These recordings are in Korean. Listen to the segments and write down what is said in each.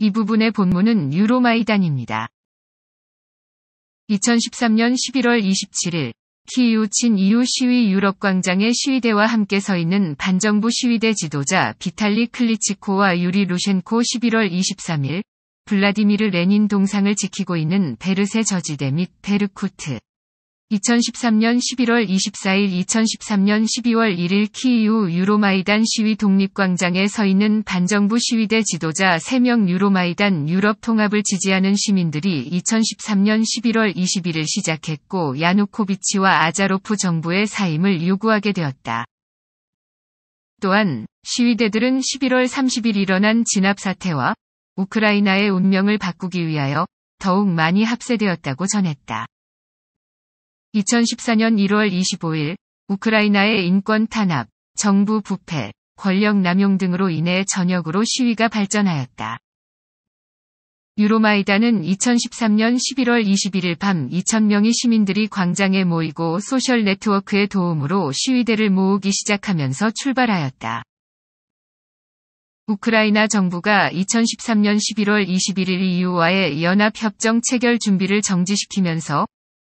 이 부분의 본문은 유로마이단입니다. 2013년 11월 27일 키이우 친이후 시위 유럽 광장의 시위대와 함께 서 있는 반정부 시위대 지도자 비탈리 클리치코와 유리 루셴코 11월 23일 블라디미르 레닌 동상을 지키고 있는 베르세 저지대 및 베르쿠트 2013년 11월 24일 2013년 12월 1일 키이우 유로마이단 시위 독립광장에 서 있는 반정부 시위대 지도자 3명 유로마이단 유럽 통합을 지지하는 시민들이 2013년 11월 21일 시작했고 야누코비치와 아자로프 정부의 사임을 요구하게 되었다. 또한 시위대들은 11월 30일 일어난 진압 사태와 우크라이나의 운명을 바꾸기 위하여 더욱 많이 합세되었다고 전했다. 2014년 1월 25일 우크라이나의 인권 탄압, 정부 부패, 권력 남용 등으로 인해 전역으로 시위가 발전하였다. 유로마이단은 2013년 11월 21일 밤 2,000명의 시민들이 광장에 모이고 소셜 네트워크의 도움으로 시위대를 모으기 시작하면서 출발하였다. 우크라이나 정부가 2013년 11월 21일 이후와의 연합협정 체결 준비를 정지시키면서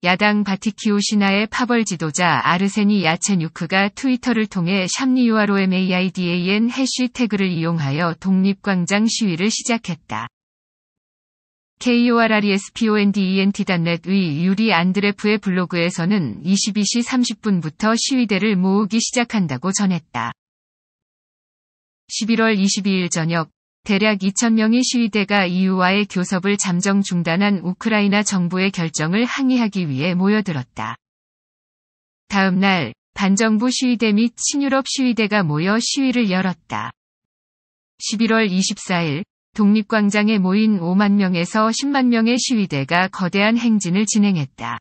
야당 바티키오 신하의 파벌 지도자 아르세니 야체뉴크가 트위터를 통해 샵니유아로메이아이디에이엔 해시태그를 이용하여 독립광장 시위를 시작했다. KORRESPONDENT.net의 유리 안드레프의 블로그에서는 22시 30분부터 시위대를 모으기 시작한다고 전했다. 11월 22일 저녁 대략 2,000명의 시위대가 EU와의 교섭을 잠정 중단한 우크라이나 정부의 결정을 항의하기 위해 모여들었다. 다음 날, 반정부 시위대 및 친유럽 시위대가 모여 시위를 열었다. 11월 24일, 독립광장에 모인 5만 명에서 10만 명의 시위대가 거대한 행진을 진행했다.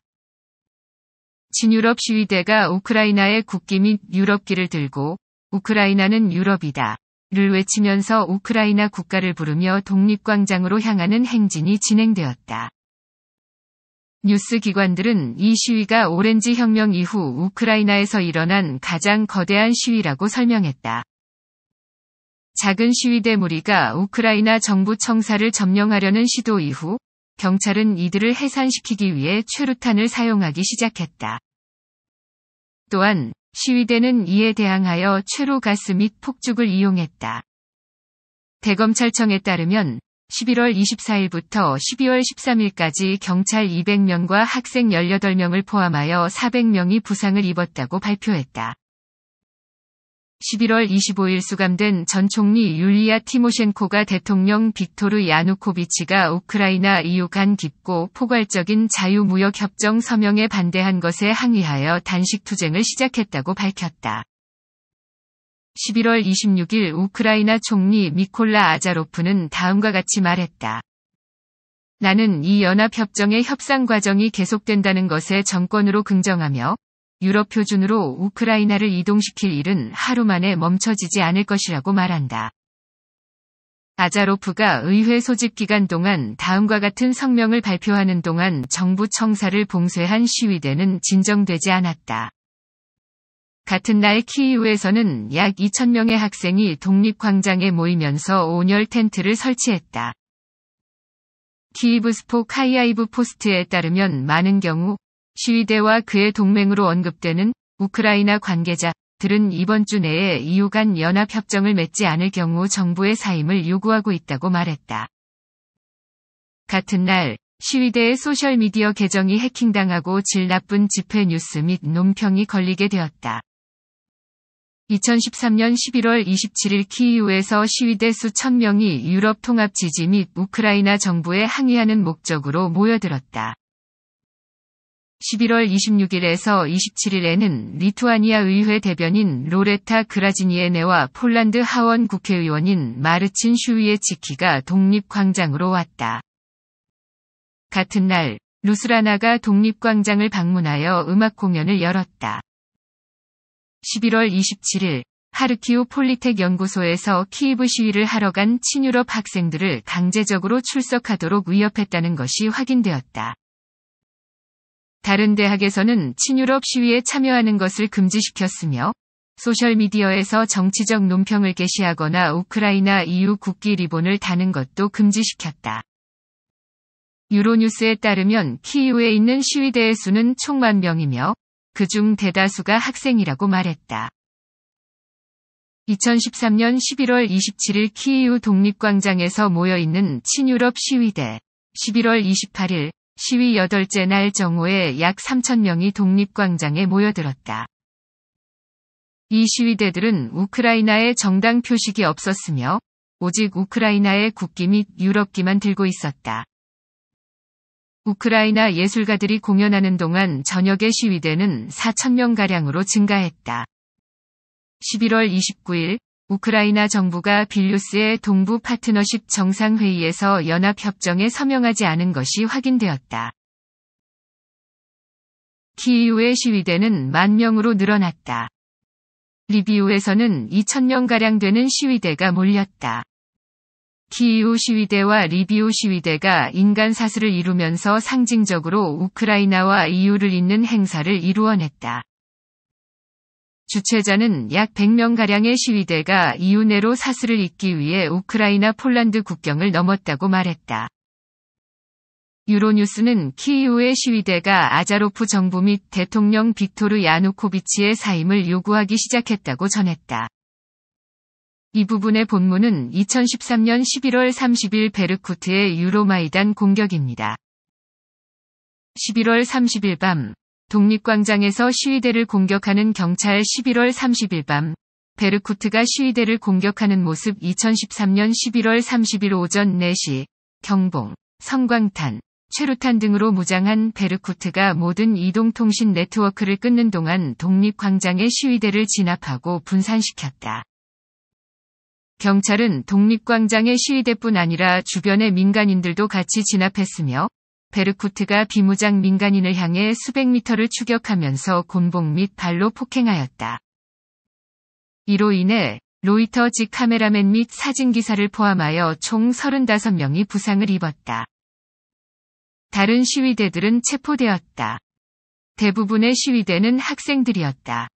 친유럽 시위대가 우크라이나의 국기 및 유럽기를 들고, 우크라이나는 유럽이다. 를 외치면서 우크라이나 국가를 부르며 독립광장으로 향하는 행진이 진행되었다. 뉴스 기관들은 이 시위가 오렌지 혁명 이후 우크라이나에서 일어난 가장 거대한 시위라고 설명했다. 작은 시위대 무리가 우크라이나 정부 청사를 점령하려는 시도 이후 경찰은 이들을 해산시키기 위해 최루탄을 사용하기 시작했다. 또한 시위대는 이에 대항하여 최로 가스 및 폭죽을 이용했다. 대검찰청에 따르면 11월 24일부터 12월 13일까지 경찰 200명과 학생 18명을 포함하여 400명이 부상을 입었다고 발표했다. 11월 25일 수감된 전 총리 율리아 티모셴코가 대통령 빅토르 야누코비치가 우크라이나 이후 간 깊고 포괄적인 자유무역협정 서명에 반대한 것에 항의하여 단식투쟁을 시작했다고 밝혔다. 11월 26일 우크라이나 총리 미콜라 아자로프는 다음과 같이 말했다. 나는 이 연합협정의 협상 과정이 계속된다는 것에 정권으로 긍정하며 유럽 표준으로 우크라이나를 이동시킬 일은 하루 만에 멈춰지지 않을 것이라고 말한다. 아자로프가 의회 소집 기간 동안 다음과 같은 성명을 발표하는 동안 정부 청사를 봉쇄한 시위대는 진정되지 않았다. 같은 날 키이우에서는 약 2,000명의 학생이 독립광장에 모이면서 온열 텐트를 설치했다. 키이브스포 카이아이브 포스트에 따르면 많은 경우 시위대와 그의 동맹으로 언급되는 우크라이나 관계자들은 이번 주 내에 이유 간 연합협정을 맺지 않을 경우 정부의 사임을 요구하고 있다고 말했다. 같은 날 시위대의 소셜미디어 계정이 해킹당하고 질 나쁜 집회 뉴스 및 논평이 걸리게 되었다. 2013년 11월 27일 키이우에서 시위대 수천 명이 유럽 통합 지지 및 우크라이나 정부에 항의하는 목적으로 모여들었다. 11월 26일에서 27일에는 리투아니아 의회 대변인 로레타 그라지니에네와 폴란드 하원 국회의원인 마르친 슈위의치키가 독립광장으로 왔다. 같은 날, 루스라나가 독립광장을 방문하여 음악 공연을 열었다. 11월 27일, 하르키우 폴리텍 연구소에서 키이브 시위를 하러 간 친유럽 학생들을 강제적으로 출석하도록 위협했다는 것이 확인되었다. 다른 대학에서는 친유럽 시위에 참여하는 것을 금지시켰으며 소셜미디어에서 정치적 논평을 게시하거나 우크라이나 EU 국기 리본을 다는 것도 금지시켰다. 유로뉴스에 따르면 키이우에 있는 시위대의 수는 총만 명이며 그중 대다수가 학생이라고 말했다. 2013년 11월 27일 키이우 독립광장에서 모여있는 친유럽 시위대, 11월 28일 시위 8째 날 정오에 약 3천 명이 독립광장에 모여들었다. 이 시위대들은 우크라이나의 정당 표식이 없었으며 오직 우크라이나의 국기 및 유럽기만 들고 있었다. 우크라이나 예술가들이 공연하는 동안 저녁의 시위대는 4천명가량으로 증가했다. 11월 29일 우크라이나 정부가 빌루스의 동부 파트너십 정상회의에서 연합협정에 서명하지 않은 것이 확인되었다. 키이우의 시위대는 만 명으로 늘어났다. 리비우에서는 2 0 0 0명가량 되는 시위대가 몰렸다. 키이우 시위대와 리비우 시위대가 인간 사슬을 이루면서 상징적으로 우크라이나와 이유를 잇는 행사를 이루어냈다. 주최자는 약 100명가량의 시위대가 이유 내로 사슬을 잇기 위해 우크라이나 폴란드 국경을 넘었다고 말했다. 유로뉴스는 키이우의 시위대가 아자로프 정부 및 대통령 빅토르 야누코비치의 사임을 요구하기 시작했다고 전했다. 이 부분의 본문은 2013년 11월 30일 베르쿠트의 유로마이단 공격입니다. 11월 30일 밤 독립광장에서 시위대를 공격하는 경찰 11월 30일 밤 베르쿠트가 시위대를 공격하는 모습 2013년 11월 30일 오전 4시 경봉, 성광탄, 최루탄 등으로 무장한 베르쿠트가 모든 이동통신 네트워크를 끊는 동안 독립광장의 시위대를 진압하고 분산시켰다. 경찰은 독립광장의 시위대뿐 아니라 주변의 민간인들도 같이 진압했으며 베르쿠트가 비무장 민간인을 향해 수백 미터를 추격하면서 곤봉 및 발로 폭행하였다. 이로 인해 로이터 지 카메라맨 및 사진기사를 포함하여 총 35명이 부상을 입었다. 다른 시위대들은 체포되었다. 대부분의 시위대는 학생들이었다.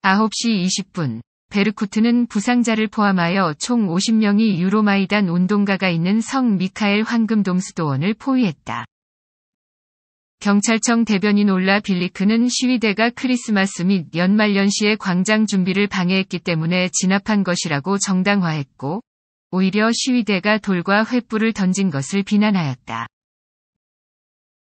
9시 20분 베르쿠트는 부상자를 포함하여 총 50명이 유로마이단 운동가가 있는 성 미카엘 황금돔 수도원을 포위했다. 경찰청 대변인 올라 빌리크는 시위대가 크리스마스 및 연말연시의 광장 준비를 방해했기 때문에 진압한 것이라고 정당화했고, 오히려 시위대가 돌과 횃불을 던진 것을 비난하였다.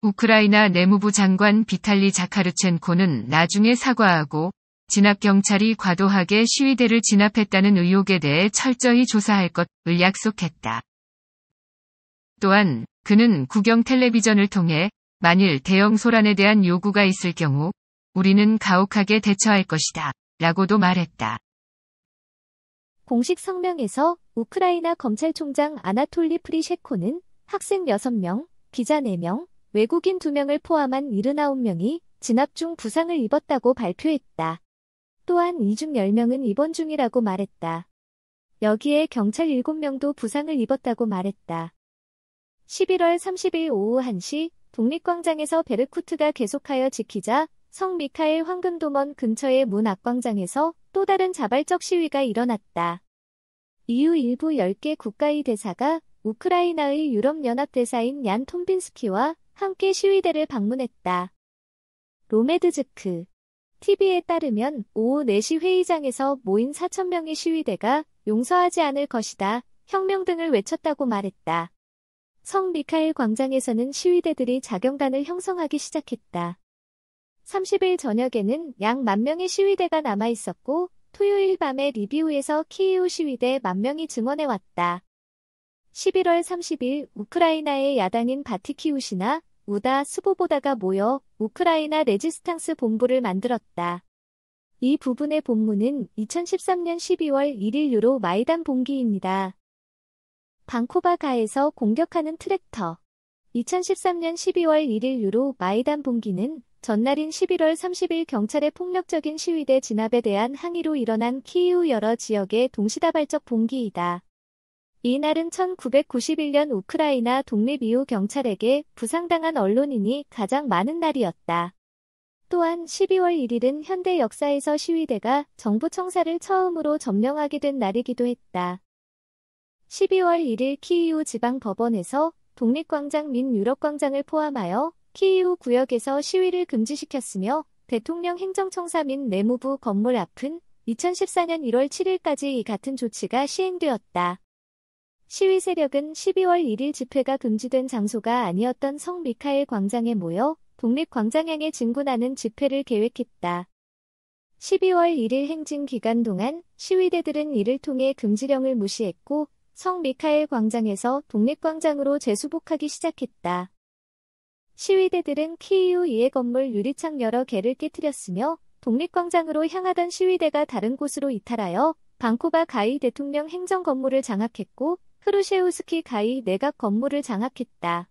우크라이나 내무부 장관 비탈리 자카르첸코는 나중에 사과하고 진압경찰이 과도하게 시위대를 진압했다는 의혹에 대해 철저히 조사할 것을 약속했다. 또한 그는 국영 텔레비전을 통해 만일 대형 소란에 대한 요구가 있을 경우 우리는 가혹하게 대처할 것이다. 라고도 말했다. 공식 성명에서 우크라이나 검찰총장 아나톨리 프리셰코는 학생 6명, 기자 4명, 외국인 2명을 포함한 79명이 진압 중 부상을 입었다고 발표했다. 또한 이중 10명은 입원 중이라고 말했다. 여기에 경찰 7명도 부상을 입었다고 말했다. 11월 30일 오후 1시 독립광장에서 베르쿠트가 계속하여 지키자 성 미카엘 황금도먼 근처의 문 앞광장에서 또 다른 자발적 시위가 일어났다. 이후 일부 10개 국가의 대사가 우크라이나의 유럽연합대사인 얀 톰빈스키와 함께 시위대를 방문했다. 로메드즈크 TV에 따르면 오후 4시 회의장에서 모인 4천명의 시위대가 용서하지 않을 것이다. 혁명 등을 외쳤다고 말했다. 성 미카엘 광장에서는 시위대들이 자경단을 형성하기 시작했다. 30일 저녁에는 약 만명의 시위대가 남아 있었고 토요일 밤에 리비우에서 키이우 시위대 만명이 증언해 왔다. 11월 30일 우크라이나의 야당인 바티키우시나 우다 수보보다가 모여 우크라이나 레지스탕스 본부를 만들었다. 이 부분의 본문은 2013년 12월 1일 유로 마이단 봉기입니다. 방코바가에서 공격하는 트랙터 2013년 12월 1일 유로 마이단 봉기는 전날인 11월 30일 경찰의 폭력적인 시위대 진압에 대한 항의로 일어난 키이우 여러 지역의 동시다발적 봉기이다. 이날은 1991년 우크라이나 독립 이후 경찰에게 부상당한 언론인이 가장 많은 날이었다. 또한 12월 1일은 현대 역사에서 시위대가 정부 청사를 처음으로 점령하게 된 날이기도 했다. 12월 1일 키이우 지방 법원에서 독립광장 및 유럽광장을 포함하여 키이우 구역에서 시위를 금지시켰으며 대통령 행정청사 및 내무부 건물 앞은 2014년 1월 7일까지 이 같은 조치가 시행되었다. 시위 세력은 12월 1일 집회가 금지된 장소가 아니었던 성 미카엘 광장에 모여 독립광장향에 진군하는 집회를 계획했다. 12월 1일 행진 기간 동안 시위대들은 이를 통해 금지령을 무시했고 성 미카엘 광장에서 독립광장으로 재수복하기 시작했다. 시위대들은 키이우 이해 건물 유리창 여러 개를 깨뜨렸으며 독립광장으로 향하던 시위대가 다른 곳으로 이탈하여 방코바 가이 대통령 행정 건물을 장악했고 크루셰우스키 가이 내각 건물을 장악했다.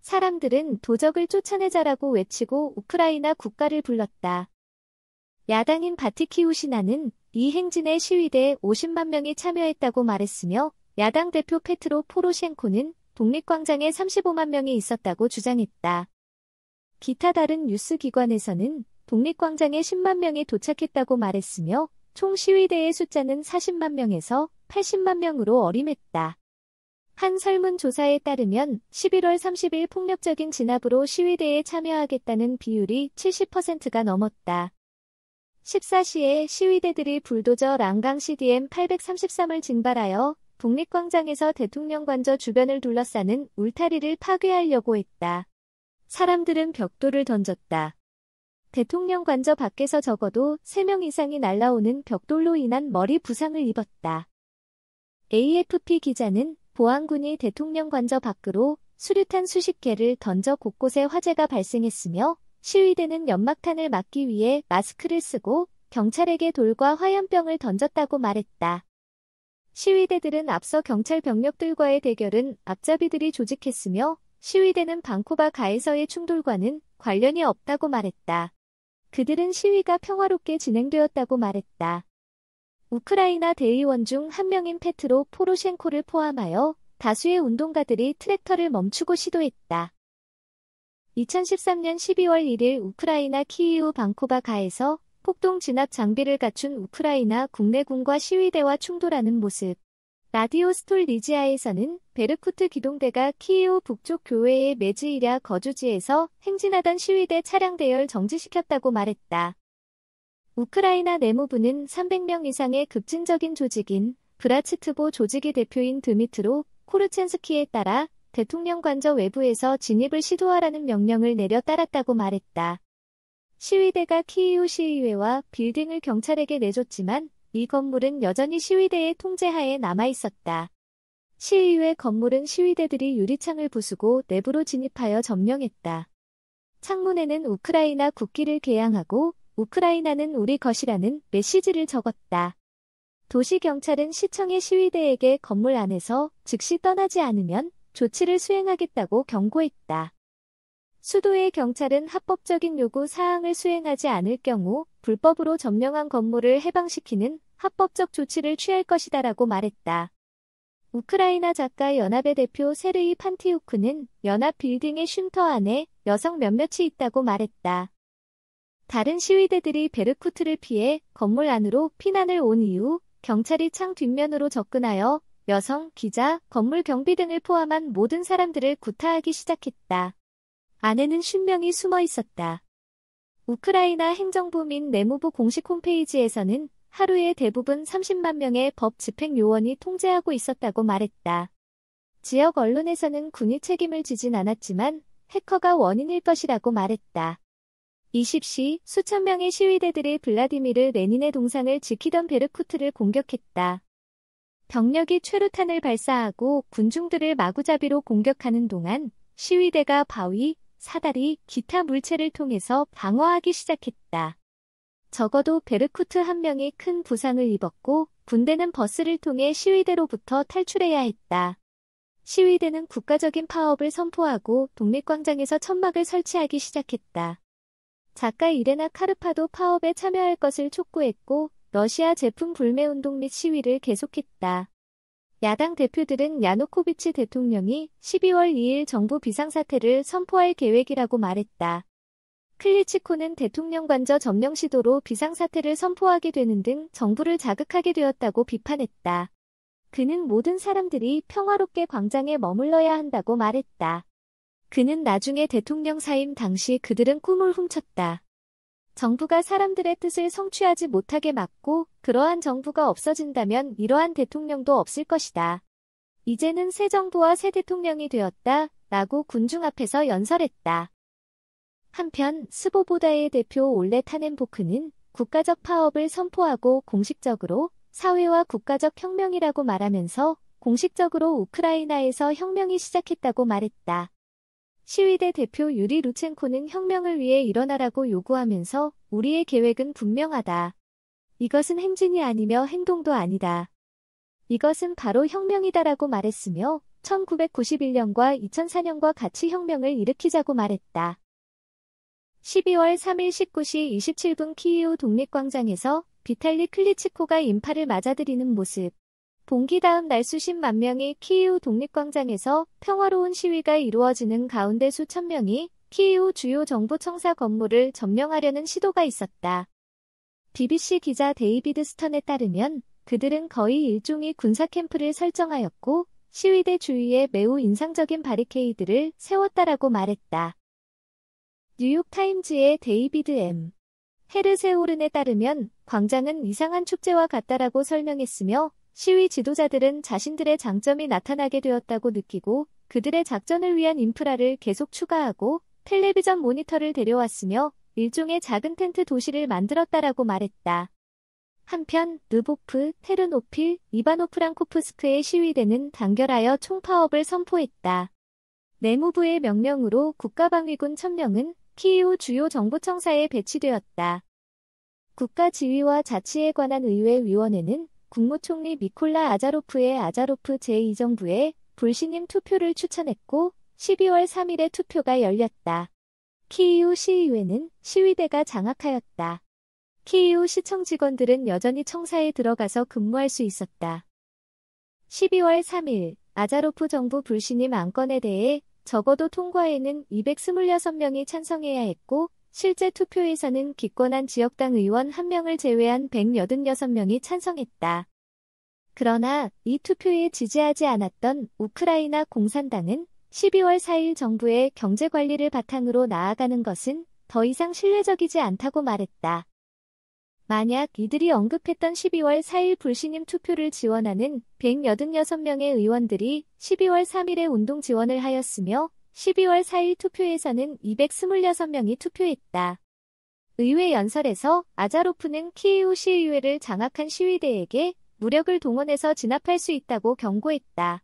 사람들은 도적을 쫓아내자라고 외치고 우크라이나 국가를 불렀다. 야당인 바티키우시나는 이 행진의 시위대에 50만 명이 참여했다고 말했으며 야당 대표 페트로 포로셴코는 독립광장에 35만 명이 있었다고 주장했다. 기타 다른 뉴스기관에서는 독립광장에 10만 명이 도착했다고 말했으며 총 시위대의 숫자는 40만 명에서 80만 명으로 어림했다. 한 설문조사에 따르면 11월 30일 폭력적인 진압으로 시위대에 참여하겠다는 비율이 70%가 넘었다. 14시에 시위대들이 불도저 랑강 CDM 833을 징발하여 독립광장에서 대통령 관저 주변을 둘러싸는 울타리를 파괴하려고 했다. 사람들은 벽돌을 던졌다. 대통령 관저 밖에서 적어도 3명 이상이 날라오는 벽돌로 인한 머리 부상을 입었다. AFP 기자는 보안군이 대통령 관저 밖으로 수류탄 수십 개를 던져 곳곳에 화재가 발생했으며 시위대는 연막탄을 막기 위해 마스크를 쓰고 경찰에게 돌과 화염병을 던졌다고 말했다. 시위대들은 앞서 경찰 병력들과의 대결은 앞잡이들이 조직했으며 시위대는 방코바 가에서의 충돌과는 관련이 없다고 말했다. 그들은 시위가 평화롭게 진행되었다고 말했다. 우크라이나 대의원 중 한 명인 페트로 포로셴코를 포함하여 다수의 운동가들이 트랙터를 멈추고 시도했다. 2013년 12월 1일 우크라이나 키이우 방코바가에서 폭동 진압 장비를 갖춘 우크라이나 국내군과 시위대와 충돌하는 모습. 라디오 스톨 리지아에서는 베르쿠트 기동대가 키이우 북쪽 교외의 메지이랴 거주지에서 행진하던 시위대 차량 대열 정지시켰다고 말했다. 우크라이나 내무부는 300명 이상의 급진적인 조직인 브라츠트보 조직의 대표인 드미트로 코르첸스키에 따라 대통령 관저 외부에서 진입을 시도하라는 명령을 내려 따랐다고 말했다. 시위대가 키이우 시의회와 빌딩을 경찰에게 내줬지만 이 건물은 여전히 시위대의 통제하에 남아 있었다. 시의회 건물은 시위대들이 유리창을 부수고 내부로 진입하여 점령했다. 창문에는 우크라이나 국기를 개양하고 우크라이나는 우리 것이라는 메시지를 적었다. 도시경찰은 시청의 시위대에게 건물 안에서 즉시 떠나지 않으면 조치를 수행하겠다고 경고했다. 수도의 경찰은 합법적인 요구 사항을 수행하지 않을 경우 불법으로 점령한 건물을 해방시키는 합법적 조치를 취할 것이다라고 말했다. 우크라이나 작가 연합의 대표 세르이 판티우크는 연합 빌딩의 쉼터 안에 여성 몇몇이 있다고 말했다. 다른 시위대들이 베르쿠트를 피해 건물 안으로 피난을 온 이후 경찰이 창 뒷면으로 접근하여 여성, 기자, 건물 경비 등을 포함한 모든 사람들을 구타하기 시작했다. 안에는 10명이 숨어 있었다. 우크라이나 행정부 및 내무부 공식 홈페이지에서는 하루에 대부분 30만 명의 법 집행 요원이 통제하고 있었다고 말했다. 지역 언론에서는 군이 책임을 지진 않았지만 해커가 원인일 것이라고 말했다. 20시 수천 명의 시위대들이 블라디미르 레닌의 동상을 지키던 베르쿠트를 공격했다. 병력이 최루탄을 발사하고 군중들을 마구잡이로 공격하는 동안 시위대가 바위, 사다리, 기타 물체를 통해서 방어하기 시작했다. 적어도 베르쿠트 한 명이 큰 부상을 입었고 군대는 버스를 통해 시위대로부터 탈출해야 했다. 시위대는 국가적인 파업을 선포하고 독립광장에서 천막을 설치하기 시작했다. 작가 이레나 카르파도 파업에 참여할 것을 촉구했고 러시아 제품 불매 운동 및 시위를 계속했다. 야당 대표들은 야노코비치 대통령이 12월 2일 정부 비상사태를 선포할 계획이라고 말했다. 클리치코는 대통령 관저 점령 시도로 비상사태를 선포하게 되는 등 정부를 자극하게 되었다고 비판했다. 그는 모든 사람들이 평화롭게 광장에 머물러야 한다고 말했다. 그는 나중에 대통령 사임 당시 그들은 꿈을 훔쳤다. 정부가 사람들의 뜻을 성취하지 못하게 막고 그러한 정부가 없어진다면 이러한 대통령도 없을 것이다. 이제는 새 정부와 새 대통령이 되었다. 라고 군중 앞에서 연설했다. 한편 스보보다의 대표 올레 타넨보크는 국가적 파업을 선포하고 공식적으로 사회와 국가적 혁명이라고 말하면서 공식적으로 우크라이나에서 혁명이 시작했다고 말했다. 시위대 대표 유리 루첸코는 혁명을 위해 일어나라고 요구하면서 우리의 계획은 분명하다. 이것은 행진이 아니며 행동도 아니다. 이것은 바로 혁명이다라고 말했으며 1991년과 2004년과 같이 혁명을 일으키자고 말했다. 12월 3일 19시 27분 키이우 독립광장에서 비탈리 클리치코가 인파를 맞아들이는 모습. 봉기 다음 날 수십만 명이 키이우 독립광장에서 평화로운 시위가 이루어지는 가운데 수천 명이 키이우 주요 정부 청사 건물을 점령하려는 시도가 있었다. BBC 기자 데이비드 스턴에 따르면 그들은 거의 일종의 군사 캠프를 설정하였고 시위대 주위에 매우 인상적인 바리케이드를 세웠다라고 말했다. 뉴욕타임즈의 데이비드 M. 헤르세오른에 따르면 광장은 이상한 축제와 같다라고 설명했으며 시위 지도자들은 자신들의 장점이 나타나게 되었다고 느끼고 그들의 작전을 위한 인프라를 계속 추가하고 텔레비전 모니터를 데려왔으며 일종의 작은 텐트 도시를 만들었다라고 말했다. 한편 르보프, 테르노필, 이바노프랑코프스크의 시위대는 단결하여 총파업을 선포했다. 내무부의 명령으로 국가방위군 천명은 키이우 주요 정부청사에 배치되었다. 국가지휘와 자치에 관한 의회 위원회는 국무총리 미콜라 아자로프의 아자로프 제2정부에 불신임 투표를 추천했고 12월 3일에 투표가 열렸다. 키이우 시의회는 시위대가 장악하였다. 키이우 시청 직원들은 여전히 청사에 들어가서 근무할 수 있었다. 12월 3일 아자로프 정부 불신임 안건에 대해 적어도 통과에는 226명이 찬성해야 했고 실제 투표에서는 기권한 지역당 의원 1명을 제외한 186명이 찬성했다. 그러나 이 투표에 지지하지 않았던 우크라이나 공산당은 12월 4일 정부의 경제 관리를 바탕으로 나아가는 것은 더 이상 신뢰적이지 않다고 말했다. 만약 이들이 언급했던 12월 4일 불신임 투표를 지원하는 186명의 의원들이 12월 3일에 운동 지원을 하였으며 12월 4일 투표에서는 226명이 투표했다. 의회 연설에서 아자로프는 키이우 시의회를 장악한 시위대에게 무력을 동원해서 진압할 수 있다고 경고했다.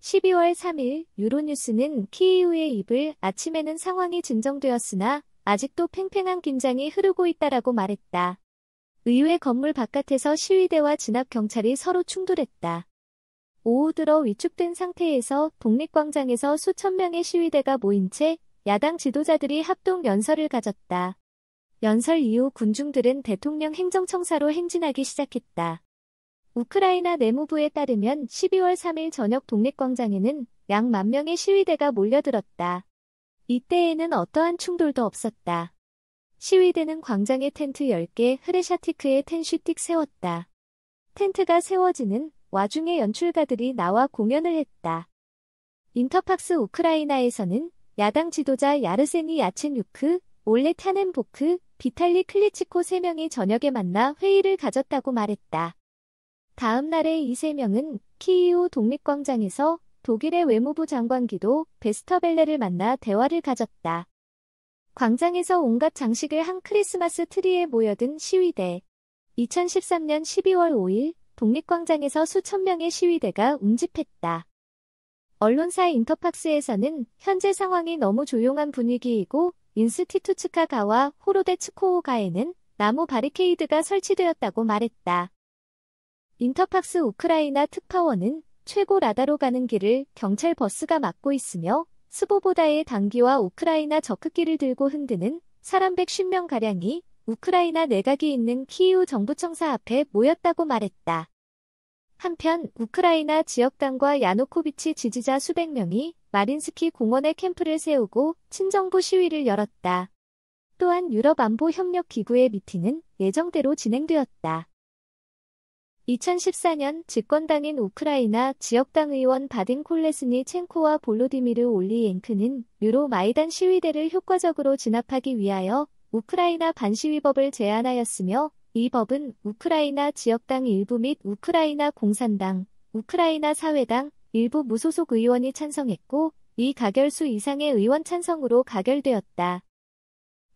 12월 3일 유로뉴스는 키이우의 입을 아침에는 상황이 진정되었으나 아직도 팽팽한 긴장이 흐르고 있다라고 말했다. 의회 건물 바깥에서 시위대와 진압 경찰이 서로 충돌했다. 오후 들어 위축된 상태에서 독립광장에서 수천 명의 시위대가 모인 채 야당 지도자들이 합동 연설을 가졌다. 연설 이후 군중들은 대통령 행정청사로 행진하기 시작했다. 우크라이나 내무부에 따르면 12월 3일 저녁 독립광장에는 약 만 명의 시위대가 몰려들었다. 이때에는 어떠한 충돌도 없었다. 시위대는 광장에 텐트 10개, 흐레샤티크에 텐슈틱 세웠다. 텐트가 세워지는 와중에 연출가들이 나와 공연을 했다. 인터팍스 우크라이나에서는 야당 지도자 야르세니 야첸유크, 올레 타넨보크, 비탈리 클리치코 3명이 저녁에 만나 회의를 가졌다고 말했다. 다음 날에 이 3명은 키이우 독립광장에서 독일의 외무부 장관기도 베스터벨레를 만나 대화를 가졌다. 광장에서 온갖 장식을 한 크리스마스 트리에 모여든 시위대. 2013년 12월 5일 독립광장에서 수천 명의 시위대가 움집했다. 언론사 인터팍스에서는 현재 상황이 너무 조용한 분위기이고 인스티투츠카가와 호로데 츠코오가에는 나무 바리케이드가 설치되었다고 말했다. 인터팍스 우크라이나 특파원은 최고 라다로 가는 길을 경찰 버스가 막고 있으며 스보보다의 단기와 우크라이나 적극기를 들고 흔드는 사람 150명가량이 우크라이나 내각이 있는 키이우 정부청사 앞에 모였다고 말했다. 한편 우크라이나 지역당과 야노코비치 지지자 수백 명이 마린스키 공원에 캠프를 세우고 친정부 시위를 열었다. 또한 유럽 안보 협력 기구의 미팅은 예정대로 진행되었다. 2014년 집권당인 우크라이나 지역당 의원 바딘 콜레스니 첸코와 볼로디미르 올리엔크는 유로 마이단 시위대를 효과적으로 진압하기 위하여 우크라이나 반시위법을 제안하였으며 이 법은 우크라이나 지역당 일부 및 우크라이나 공산당, 우크라이나 사회당 일부 무소속 의원이 찬성했고 이 가결수 이상의 의원 찬성으로 가결되었다.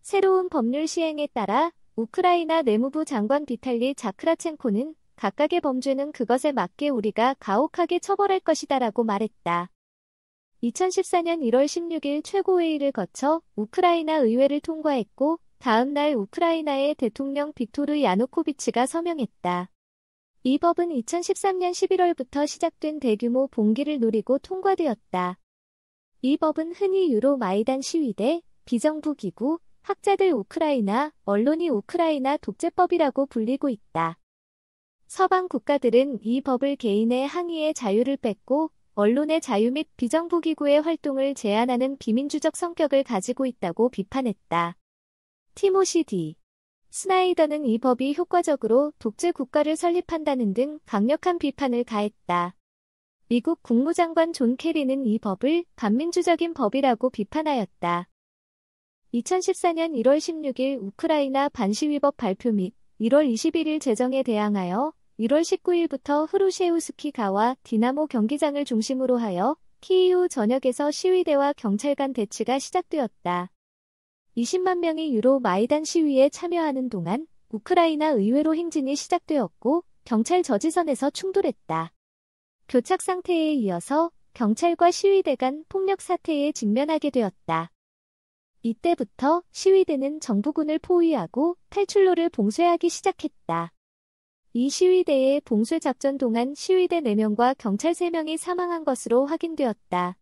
새로운 법률 시행에 따라 우크라이나 내무부 장관 비탈리 자크라첸코는 각각의 범죄는 그것에 맞게 우리가 가혹하게 처벌할 것이다라고 말했다. 2014년 1월 16일 최고회의를 거쳐 우크라이나 의회를 통과했고 다음 날 우크라이나의 대통령 빅토르 야노코비치가 서명했다. 이 법은 2013년 11월부터 시작된 대규모 봉기를 노리고 통과되었다. 이 법은 흔히 유로 마이단 시위대, 비정부 기구, 학자들 우크라이나, 언론이 우크라이나 독재법이라고 불리고 있다. 서방 국가들은 이 법을 개인의 항의의 자유를 뺏고 언론의 자유 및 비정부기구의 활동을 제한하는 비민주적 성격을 가지고 있다고 비판했다. 티모시 D. 스나이더는 이 법이 효과적으로 독재 국가를 설립한다는 등 강력한 비판을 가했다. 미국 국무장관 존 케리는 이 법을 반민주적인 법이라고 비판하였다. 2014년 1월 16일 우크라이나 반시위법 발표 및 1월 21일 제정에 대항하여 1월 19일부터 흐루셰우스키가와 디나모 경기장을 중심으로 하여 키이우 전역에서 시위대와 경찰간 대치가 시작되었다. 20만 명이 유로 마이단 시위에 참여하는 동안 우크라이나 의회로 행진이 시작되었고 경찰 저지선에서 충돌했다. 교착 상태에 이어서 경찰과 시위대 간 폭력 사태에 직면하게 되었다. 이때부터 시위대는 정부군을 포위하고 탈출로를 봉쇄하기 시작했다. 이 시위대의 봉쇄작전 동안 시위대 4명과 경찰 3명이 사망한 것으로 확인되었다.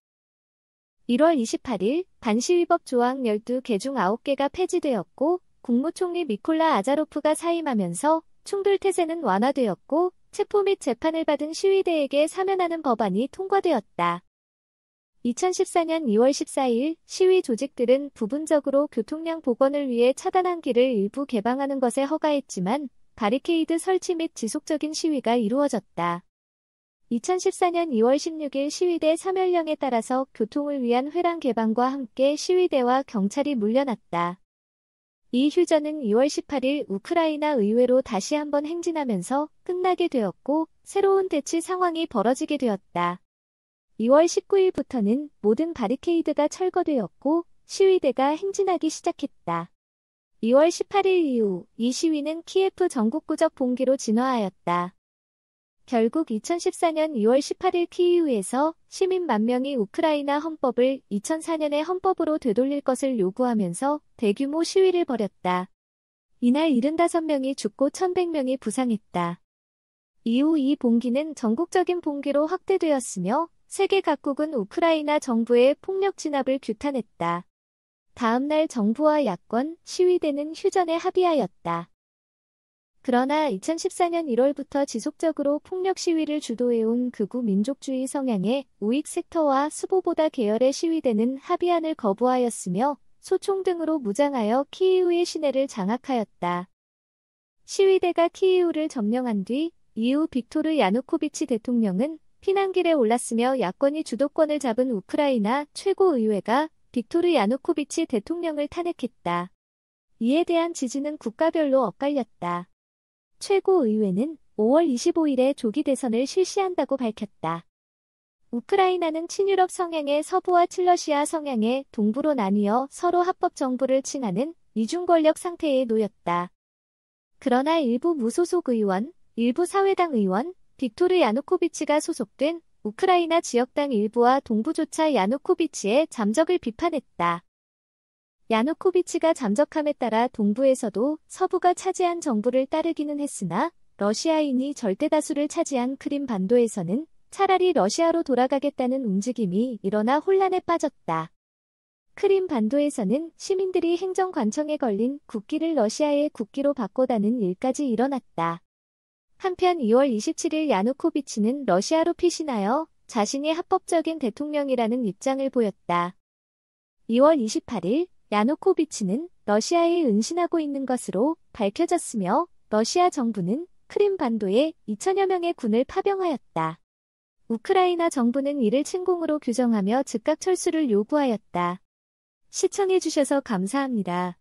1월 28일 반시위법 조항 12개 중 9개가 폐지되었고 국무총리 미콜라 아자로프가 사임하면서 충돌태세는 완화되었고 체포 및 재판을 받은 시위대에게 사면하는 법안이 통과되었다. 2014년 2월 14일 시위 조직들은 부분적으로 교통량 복원을 위해 차단한 길을 일부 개방하는 것에 허가했지만 바리케이드 설치 및 지속적인 시위가 이루어졌다. 2014년 2월 16일 시위대 3연령에 따라서 교통을 위한 회랑 개방과 함께 시위대와 경찰이 물려났다. 이 휴전은 2월 18일 우크라이나 의회로 다시 한번 행진하면서 끝나게 되었고 새로운 대치 상황이 벌어지게 되었다. 2월 19일부터는 모든 바리케이드가 철거되었고 시위대가 행진하기 시작했다. 2월 18일 이후 이 시위는 키예프 전국구적 봉기로 진화하였다. 결국 2014년 2월 18일 키이우에서 시민 만 명이 우크라이나 헌법을 2004년의 헌법으로 되돌릴 것을 요구하면서 대규모 시위를 벌였다. 이날 75명이 죽고 1100명이 부상했다. 이후 이 봉기는 전국적인 봉기로 확대되었으며 세계 각국은 우크라이나 정부의 폭력 진압을 규탄했다. 다음날 정부와 야권, 시위대는 휴전에 합의하였다. 그러나 2014년 1월부터 지속적으로 폭력 시위를 주도해온 극우 민족주의 성향의 우익 섹터와 수보보다 계열의 시위대는 합의안을 거부하였으며 소총 등으로 무장하여 키이우의 시내를 장악하였다. 시위대가 키이우를 점령한 뒤 이후 빅토르 야누코비치 대통령은 피난길에 올랐으며 야권이 주도권을 잡은 우크라이나 최고의회가 빅토르 야누코비치 대통령을 탄핵했다. 이에 대한 지지는 국가별로 엇갈렸다. 최고의회는 5월 25일에 조기 대선을 실시한다고 밝혔다. 우크라이나는 친유럽 성향의 서부와 칠러시아 성향의 동부로 나뉘어 서로 합법 정부를 칭하는 이중 권력 상태에 놓였다. 그러나 일부 무소속 의원, 일부 사회당 의원, 빅토르 야누코비치가 소속된 우크라이나 지역당 일부와 동부조차 야누코비치의 잠적을 비판했다. 야누코비치가 잠적함에 따라 동부에서도 서부가 차지한 정부를 따르기는 했으나 러시아인이 절대다수를 차지한 크림 반도에서는 차라리 러시아로 돌아가겠다는 움직임이 일어나 혼란에 빠졌다. 크림 반도에서는 시민들이 행정관청에 걸린 국기를 러시아의 국기로 바꿔다는 일까지 일어났다. 한편 2월 27일 야누코비치는 러시아로 피신하여 자신이 합법적인 대통령이라는 입장을 보였다. 2월 28일 야누코비치는 러시아에 은신하고 있는 것으로 밝혀졌으며 러시아 정부는 크림 반도에 2천여 명의 군을 파병하였다. 우크라이나 정부는 이를 침공으로 규정하며 즉각 철수를 요구하였다. 시청해주셔서 감사합니다.